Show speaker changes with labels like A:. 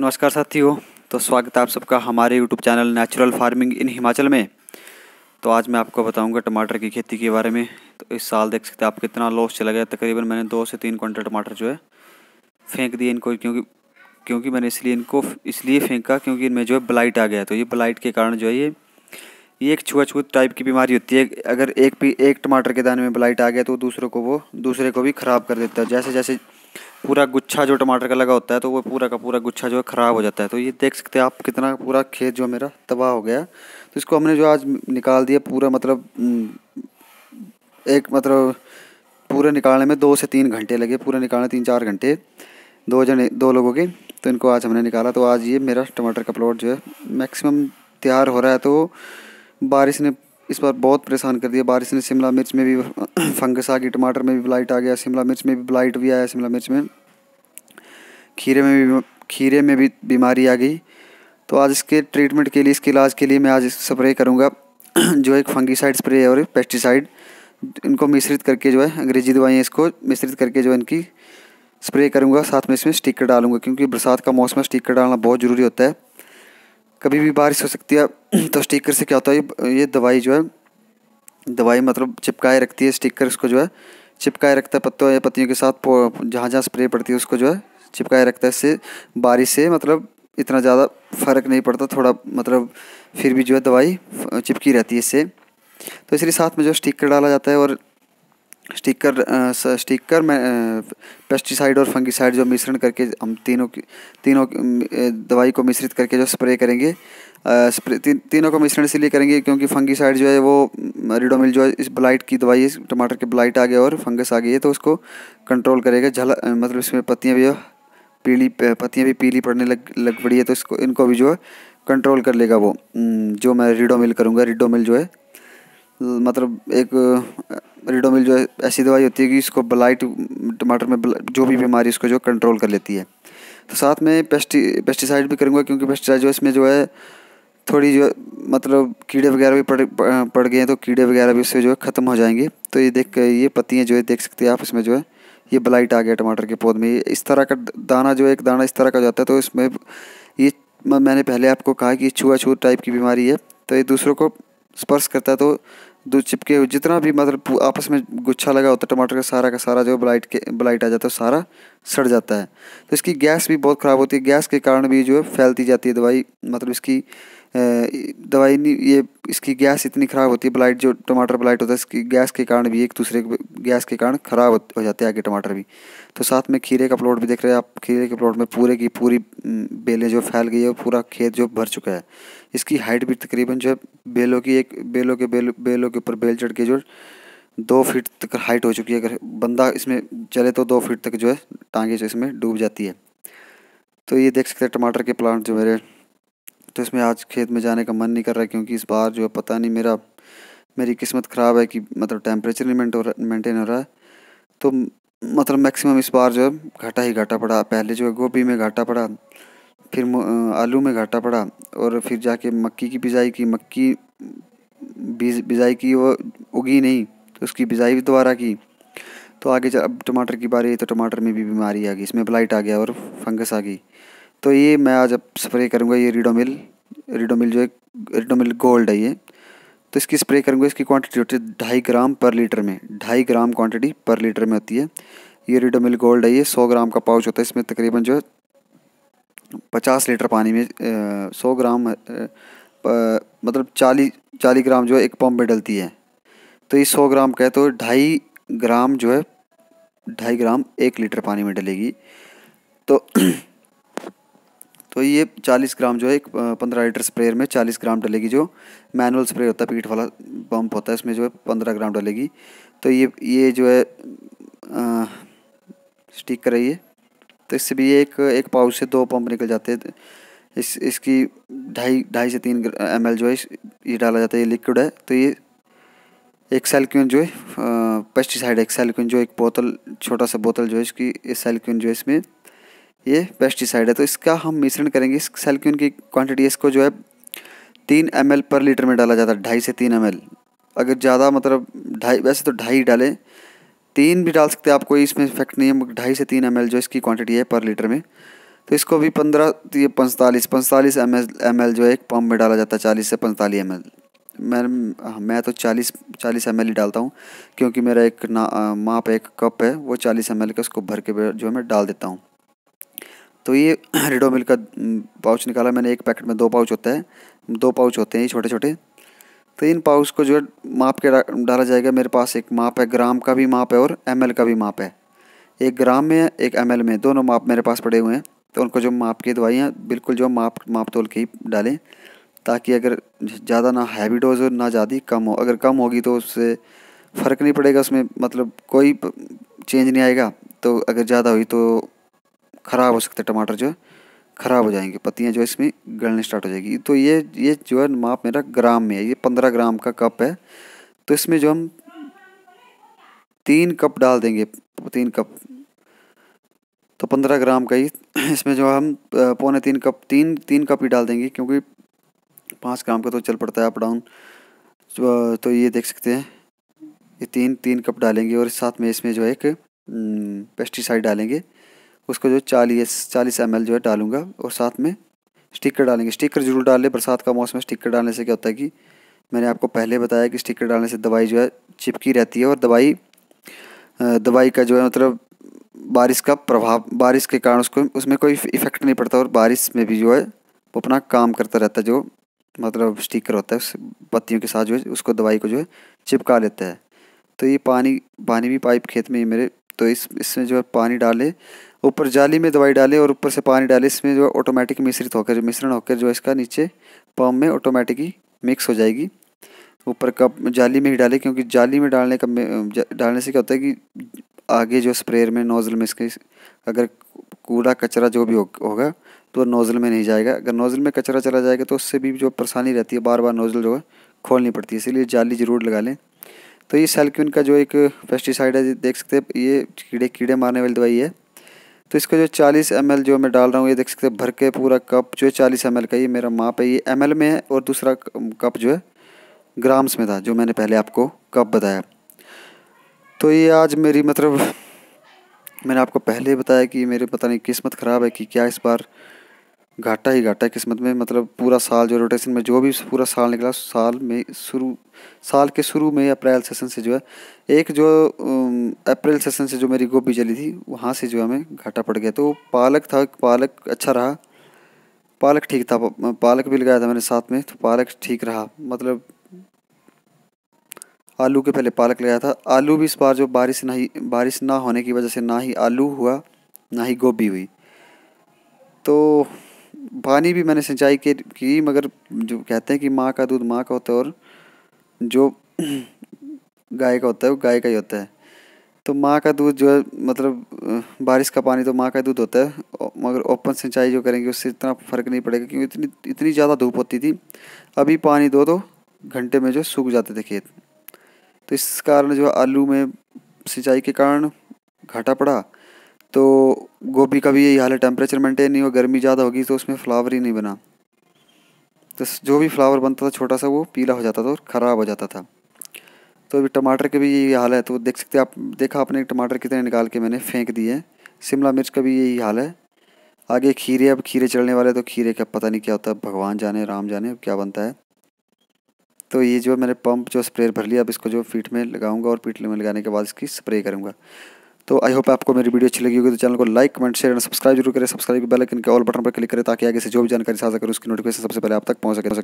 A: नमस्कार साथियों तो स्वागत है आप सबका हमारे YouTube channel natural farming in Himachal में तो आज मैं आपको बताऊंगा टमाटर की खेती के बारे में तो इस साल देख सकते हैं आप कितना लॉस चला गया तकरीबन मैंने दो से तीन क्विंटल टमाटर जो है फेंक दिए इनको क्योंकि क्योंकि मैंने इसलिए इनको इसलिए फेंका क्योंकि इनमें जो है ब्लाइट आ गया तो ये ब्लाइट के कारण जो है ये ये एक छुआछूत टाइप की बीमारी होती है अगर एक भी एक टमाटर के दाने में ब्लाइट आ गया तो दूसरों को वो दूसरे को भी ख़राब कर देता है जैसे जैसे पूरा गुच्छा जो टमाटर का लगा होता है तो वो पूरा का पूरा गुच्छा जो है ख़राब हो जाता है तो ये देख सकते हैं आप कितना पूरा खेत जो है मेरा तबाह हो गया तो इसको हमने जो आज निकाल दिया पूरा मतलब एक मतलब पूरे निकालने में दो से तीन घंटे लगे पूरे निकालने तीन चार घंटे दो जने दो लोगों के तो इनको आज हमने निकाला तो आज ये मेरा टमाटर का प्लॉट जो है मैक्सिमम तैयार हो रहा है तो बारिश ने इस बार बहुत परेशान कर दिया बारिश ने शिमला मिर्च में भी फंगस आ गई टमाटर में भी ब्लाइट आ गया शिमला मिर्च में भी ब्लाइट भी आया शिमला मिर्च में खीरे में भी खीरे में भी बीमारी आ गई तो आज इसके ट्रीटमेंट के लिए इसके इलाज के लिए मैं आज स्प्रे करूँगा जो एक फंगीसाइड स्प्रे है और पेस्टिसाइड इनको मिश्रित करके जो है अंग्रेजी दवाइयाँ इसको मिश्रित करके जो है इनकी स्प्रे करूँगा साथ में इसमें स्टिकर डालूंगा क्योंकि बरसात का मौसम है स्टिकर डालना बहुत ज़रूरी होता है कभी भी बारिश हो सकती है तो स्टिकर से क्या होता है ये दवाई जो है दवाई मतलब चिपकाए रखती है स्टिकर उसको जो है चिपकाए रखता है पत्तों या पत्तियों के साथ जहाँ जहाँ स्प्रे पड़ती है उसको जो है चिपकाए रखता है इससे बारिश से मतलब इतना ज़्यादा फर्क नहीं पड़ता थोड़ा मतलब फिर भी जो है दवाई चिपकी रहती है इससे तो इसलिए साथ में जो स्टिकर डाला जाता है और स्टिकर स्टिकर में पेस्टिसाइड और फंगिसाइड जो मिश्रण करके हम तीनों की तीनों दवाई को मिश्रित करके जो स्प्रे करेंगे स्प्रे ती, तीनों को मिश्रण इसलिए करेंगे क्योंकि फंगिसाइड जो है वो रिडोमिल जो है इस ब्लाइट की दवाई है टमाटर के ब्लाइट आ गया और फंगस आ गई है तो उसको कंट्रोल करेगा झल मतलब इसमें पत्तियाँ भी पीली पत्तियाँ भी पीली पड़ने लग लग पड़ी है तो इसको इनको भी जो है कंट्रोल कर लेगा वो जो मैं रिडोमिल करूँगा रिडोमिल जो है मतलब एक रिडोमिल जो है ऐसी दवाई होती है कि इसको ब्लाइट टमाटर में जो भी बीमारी इसको जो कंट्रोल कर लेती है तो साथ में पेस्टी पेस्टिसाइड भी करूँगा क्योंकि पेस्टिसाइड जो इसमें जो है थोड़ी जो मतलब कीड़े वगैरह भी पड़ पड़ गए हैं तो कीड़े वगैरह भी उससे जो है ख़त्म हो जाएंगे तो ये देख ये पत्तियाँ जो है देख सकते हैं आप इसमें जो है ये ब्लाइट आ गया टमाटर के पौध में इस तरह का दाना जो है एक दाना इस तरह का जाता है तो इसमें ये मैंने पहले आपको कहा कि छुआछूत टाइप की बीमारी है तो ये दूसरों को स्पर्श करता है तो दूध चिपके हुए जितना भी मतलब आपस में गुच्छा लगा होता है टमाटर का सारा का सारा जो ब्लाइट के ब्लाइट आ जाता है सारा सड़ जाता है तो इसकी गैस भी बहुत ख़राब होती है गैस के कारण भी जो है फैलती जाती है दवाई मतलब इसकी दवाई नहीं ये इसकी गैस इतनी ख़राब होती है ब्लाइट जो टमाटर ब्लाइट होता है इसकी गैस के कारण भी एक दूसरे के गैस के कारण ख़राब हो जाते हैं आगे टमाटर भी तो साथ में खीरे का प्लॉट भी देख रहे हैं आप खीरे के प्लॉट में पूरे की पूरी बेलें जो फैल गई है पूरा खेत जो भर चुका है इसकी हाइट भी तकरीबन जो है बेलों की एक बेलों के बेल बेलों के ऊपर बेल चढ़ के जो दो फीट तक हाइट हो चुकी है अगर बंदा इसमें चले तो दो फीट तक जो है टांगे जो इसमें डूब जाती है तो ये देख सकते हैं टमाटर के प्लांट जो मेरे तो इसमें आज खेत में जाने का मन नहीं कर रहा क्योंकि इस बार जो है पता नहीं मेरा मेरी किस्मत ख़राब है कि मतलब टेम्परेचर नहीं मेंटेन हो रहा है तो मतलब मैक्सिमम इस बार जो है घाटा ही घाटा पड़ा पहले जो है गोभी में घाटा पड़ा फिर आलू में घाटा पड़ा और फिर जाके मक्की की बिजाई की मक्की बीज बिजाई की वो उगी नहीं तो उसकी बिजाई भी दोबारा की तो आगे अब टमाटर की बारी है तो टमाटर में भी बीमारी आ गई इसमें ब्लाइट आ गया और फंगस आ गई तो ये मैं आज अब स्प्रे करूँगा ये रिडोमिल रिडोमिल जो है रीडोमिल गोल्ड है ये तो इसकी स्प्रे करूँगा इसकी क्वांटिटी होती है ढाई ग्राम पर लीटर में ढाई ग्राम क्वांटिटी पर लीटर में होती है ये रीडोमिल गोल्ड है ये सौ ग्राम का पाउच होता है इसमें तकरीबन जो है पचास लीटर पानी में सौ ग्राम आ, मतलब चालीस चालीस ग्राम जो है एक पम्प में डलती है तो ये सौ ग्राम का है तो ढाई ग्राम जो है ढाई ग्राम एक लीटर पानी में डलेगी तो तो ये चालीस ग्राम जो है एक पंद्रह लीटर स्प्रेयर में चालीस ग्राम डलेगी जो मैनुअल स्प्रेयर होता है पीठ वाला पंप होता है इसमें जो है पंद्रह ग्राम डलेगी तो ये ये जो है स्टिक कराइए तो इससे भी एक एक पाउच से दो पंप निकल जाते हैं इस इसकी ढाई ढाई से तीन एम जो है ये डाला जाता है ये लिक्विड है तो ये एक सेल्क्यून जो है पेस्टिसाइड एक सेल्क्यून जो एक बोतल छोटा सा बोतल जो है इसकी सेल्क्यून जो है इसमें ये पेस्टिसाइड है तो इसका हम मिश्रण करेंगे इस सेलक्यून की क्वांटिटी इसको जो है तीन एम पर लीटर में डाला जाता है ढाई से तीन एम अगर ज़्यादा मतलब ढाई वैसे तो ढाई डालें तीन भी डाल सकते हैं आपको इसमें इफेक्ट नहीं है ढाई से तीन एम जो इसकी क्वांटिटी है पर लीटर में तो इसको भी पंद्रह ये पैंतालीस पैंतालीस एम एल एम एल जो है एक पम्प में डाला जाता है चालीस से पैंतालीस एम एल मैं हाँ, मैं तो चालीस चालीस एम ही डालता हूँ क्योंकि मेरा एक ना माप एक कप है वो चालीस एम का उसको भर के जो है मैं डाल देता हूँ तो ये मिल का पाउच निकाला मैंने एक पैकेट में दो पाउच होता है दो पाउच होते हैं ये छोटे छोटे तो इन पाउच को जो है माप के डाला जाएगा मेरे पास एक माप है ग्राम का भी माप है और एम का भी माप है एक ग्राम में एक एम में दोनों माप मेरे पास पड़े हुए हैं तो उनको जो माप की दवाइयाँ बिल्कुल जो माप माप तोल के ही डालें ताकि अगर ज़्यादा ना हैवी डोज हो ना ज़्यादा कम हो अगर कम होगी तो उससे फ़र्क नहीं पड़ेगा उसमें मतलब कोई चेंज नहीं आएगा तो अगर ज़्यादा हुई तो ख़राब हो सकता है टमाटर जो है ख़राब हो जाएंगे पत्तियाँ जो इसमें गलने स्टार्ट हो जाएगी तो ये ये जो है माप मेरा ग्राम में है ये पंद्रह ग्राम का कप है तो इसमें जो हम तीन कप डाल देंगे तीन कप तो पंद्रह ग्राम का ही इसमें जो हम पौने तीन कप तीन तीन कप ही डाल देंगे क्योंकि पाँच ग्राम का तो चल पड़ता है अप डाउन तो, तो ये देख सकते हैं ये तीन तीन कप डालेंगे और साथ में इसमें जो है एक पेस्टिसाइड डालेंगे उसको जो चालीस चालीस एम जो है डालूंगा और साथ में स्टिकर डालेंगे स्टिकर जरूर डाल लें बरसात का मौसम स्टिकर डालने से क्या होता है कि मैंने आपको पहले बताया कि स्टिकर डालने से दवाई जो है चिपकी रहती है और दवाई दवाई का जो है मतलब बारिश का प्रभाव बारिश के कारण उसको उसमें कोई इफेक्ट नहीं पड़ता और बारिश में भी जो है वो अपना काम करता रहता है जो मतलब स्टिकर होता है उस पत्तियों के साथ जो है उसको दवाई को जो है चिपका लेता है तो ये पानी पानी भी पाइप खेत में ये मेरे तो इस इसमें जो है पानी डालें ऊपर जाली में दवाई डालें और ऊपर से पानी डालें इसमें जो है ऑटोमेटिक मिश्रित होकर मिश्रण होकर जो है इसका नीचे पम्प में ऑटोमेटिक मिक्स हो जाएगी ऊपर कप जाली में ही डालें क्योंकि जाली में डालने का डालने से क्या होता है कि आगे जो स्प्रेयर में नोज़ल में इसके अगर कूड़ा कचरा जो भी हो, होगा तो नोज़ल में नहीं जाएगा अगर नोज़ल में कचरा चला जाएगा तो उससे भी जो परेशानी रहती है बार बार नोज़ल जो है खोलनी पड़ती है इसीलिए जाली ज़रूर लगा लें तो ये सेल्क्यून का जो एक पेस्टिसाइड है देख सकते हैं ये कीड़े कीड़े मारने वाली दवाई है तो इसका जो 40 एम जो मैं डाल रहा हूँ ये देख सकते हैं भर के पूरा कप जो है चालीस एम का ये मेरा माप है ये एम में है और दूसरा कप जो है ग्राम्स में था जो मैंने पहले आपको कप बताया तो ये आज मेरी मतलब मैंने आपको पहले बताया कि मेरे पता नहीं किस्मत ख़राब है कि क्या इस बार घाटा ही घाटा किस्मत में मतलब पूरा साल जो रोटेशन में जो भी पूरा साल निकला साल में शुरू साल के शुरू में अप्रैल सेशन से जो है एक जो अप्रैल सेशन से जो मेरी गोभी चली थी वहाँ से जो हमें घाटा पड़ गया तो पालक था पालक अच्छा रहा पालक ठीक था पालक भी लगाया था मैंने साथ में तो पालक ठीक रहा मतलब आलू के पहले पालक लगाया था आलू भी इस बार जो बारिश नहीं बारिश ना होने की वजह से ना ही आलू हुआ ना ही गोभी हुई तो पानी भी मैंने सिंचाई के की मगर जो कहते हैं कि माँ का दूध माँ का होता है और जो गाय का होता है वो गाय का ही होता है तो माँ का दूध जो है मतलब बारिश का पानी तो माँ का दूध होता है मगर ओपन सिंचाई जो करेंगे उससे इतना फ़र्क नहीं पड़ेगा क्योंकि इतनी इतनी ज़्यादा धूप होती थी अभी पानी दो दो घंटे में जो सूख जाते थे खेत तो इस कारण जो आलू में सिंचाई के कारण घाटा पड़ा तो गोभी का भी यही हाल है टेम्परेचर मेंटेन नहीं हो गर्मी ज़्यादा होगी तो उसमें फ्लावर ही नहीं बना तो जो भी फ्लावर बनता था छोटा सा वो पीला हो जाता था और ख़राब हो जाता था तो अभी टमाटर के भी यही हाल है तो देख सकते आप देखा आपने टमाटर कितने निकाल के मैंने फेंक दिए शिमला मिर्च का भी यही हाल है आगे खीरे अब खीरे चलने वाले तो खीरे का पता नहीं क्या होता है भगवान जाने राम जाने अब क्या बनता है तो ये जो मैंने पंप जो स्प्रेयर भर लिया अब इसको जो पीठ में लगाऊंगा और पीट में लगाने के बाद इसकी स्प्रे करूँगा तो आई होप आपको मेरी वीडियो अच्छी लगी होगी तो चैनल को like comment share and subscribe जरूर करें सब्सक्राइब बेल आइकन के ऑल बटन पर क्लिक करें ताकि आगे से जो भी जानकारी साझा करें उसकी नोटिफिकेशन सबसे पहले आप तक पहुंच सके